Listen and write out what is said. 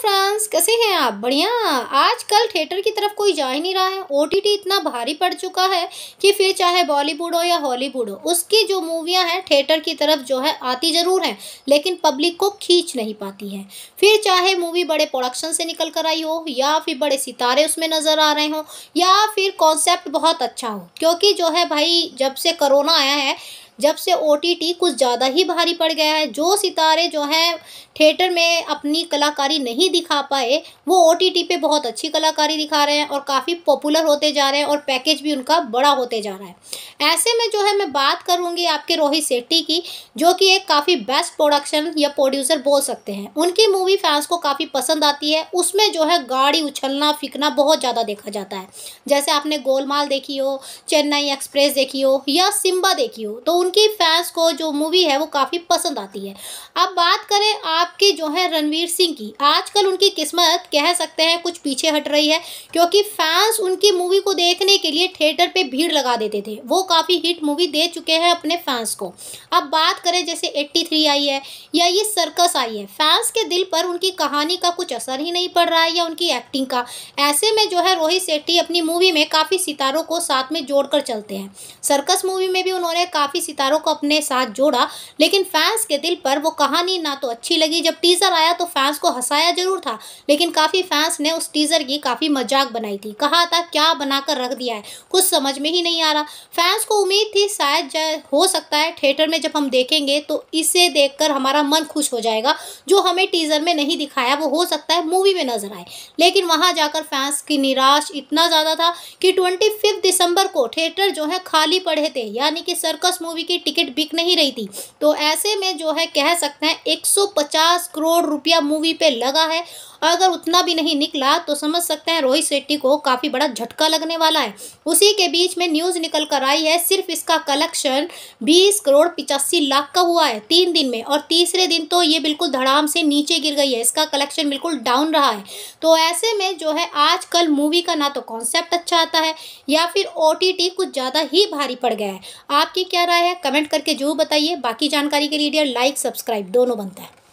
France friends कैसे हैं आप बढ़िया आजकल थिएटर की तरफ कोई जा ही नहीं रहा है ओटीटी इतना भारी पड़ चुका है कि फिर चाहे बॉलीवुड हो या हॉलीवुड हो उसकी जो मूवियां हैं थिएटर की तरफ जो है आती ज़रूर हैं लेकिन पब्लिक को खींच नहीं पाती है फिर चाहे मूवी बड़े प्रोडक्शन से निकल कर आई हो या फिर बड़े सितारे उसमें नज़र आ रहे हों या फिर कॉन्सेप्ट बहुत अच्छा हो क्योंकि जो है भाई जब से करोना आया है जब से ओ कुछ ज़्यादा ही भारी पड़ गया है जो सितारे जो हैं थिएटर में अपनी कलाकारी नहीं दिखा पाए वो ओ पे बहुत अच्छी कलाकारी दिखा रहे हैं और काफ़ी पॉपुलर होते जा रहे हैं और पैकेज भी उनका बड़ा होते जा रहा है ऐसे में जो है मैं बात करूँगी आपके रोहित शेट्टी की जो कि एक काफ़ी बेस्ट प्रोडक्शन या प्रोड्यूसर बोल सकते हैं उनकी मूवी फैंस को काफ़ी पसंद आती है उसमें जो है गाड़ी उछलना फिकना बहुत ज़्यादा देखा जाता है जैसे आपने गोलमाल देखी हो चेन्नई एक्सप्रेस देखी हो या सिम्बा देखी हो तो उनकी फैंस को जो मूवी है वो काफ़ी पसंद आती है अब बात करें आपके जो है रणवीर सिंह की आजकल उनकी किस्मत कह सकते हैं कुछ पीछे हट रही है क्योंकि फैंस उनकी मूवी को देखने के लिए थिएटर पे भीड़ लगा देते थे वो काफ़ी हिट मूवी दे चुके हैं अपने फैंस को अब बात करें जैसे एट्टी आई है या ये सर्कस आई है फैंस के दिल पर उनकी कहानी का कुछ असर ही नहीं पड़ रहा है या उनकी एक्टिंग का ऐसे में जो है रोहित शेट्टी अपनी मूवी में काफ़ी सितारों को साथ में जोड़कर चलते हैं सर्कस मूवी में भी उन्होंने काफ़ी सितारों को अपने साथ जोड़ा लेकिन फैंस के दिल पर वो कहानी ना तो अच्छी लगी जब टीज़र आया तो फैंस को हंसाया जरूर था लेकिन काफ़ी फैंस ने उस टीज़र की काफ़ी मजाक बनाई थी कहा था क्या बनाकर रख दिया है कुछ समझ में ही नहीं आ रहा फैंस को उम्मीद थी शायद हो सकता है थिएटर में जब हम देखेंगे तो इसे देखकर हमारा मन खुश हो जाएगा जो हमें टीज़र में नहीं दिखाया वो हो सकता है मूवी में नजर आए लेकिन वहां जाकर फैंस की निराश इतना ज़्यादा था कि ट्वेंटी दिसंबर को थिएटर जो है खाली पड़े थे यानी कि सर्कस मूवी की टिकट बिक नहीं रही थी तो ऐसे में जो है कह सकते हैं 150 करोड़ रुपया मूवी पे लगा है और अगर उतना भी नहीं निकला तो समझ सकते हैं रोहित शेट्टी को काफ़ी बड़ा झटका लगने वाला है उसी के बीच में न्यूज़ निकल कर आई है सिर्फ इसका कलेक्शन बीस करोड़ पिचासी लाख का हुआ है तीन दिन में और तीसरे दिन तो ये बिल्कुल धड़ाम से नीचे गिर गई है इसका कलेक्शन बिल्कुल डाउन रहा है तो ऐसे में जो है आज मूवी का ना तो कॉन्सेप्ट अच्छा आता है या फिर ओ कुछ ज़्यादा ही भारी पड़ गया है आपकी क्या राय है कमेंट करके जरूर बताइए बाकी जानकारी के लिए डियर लाइक सब्सक्राइब दोनों बनता है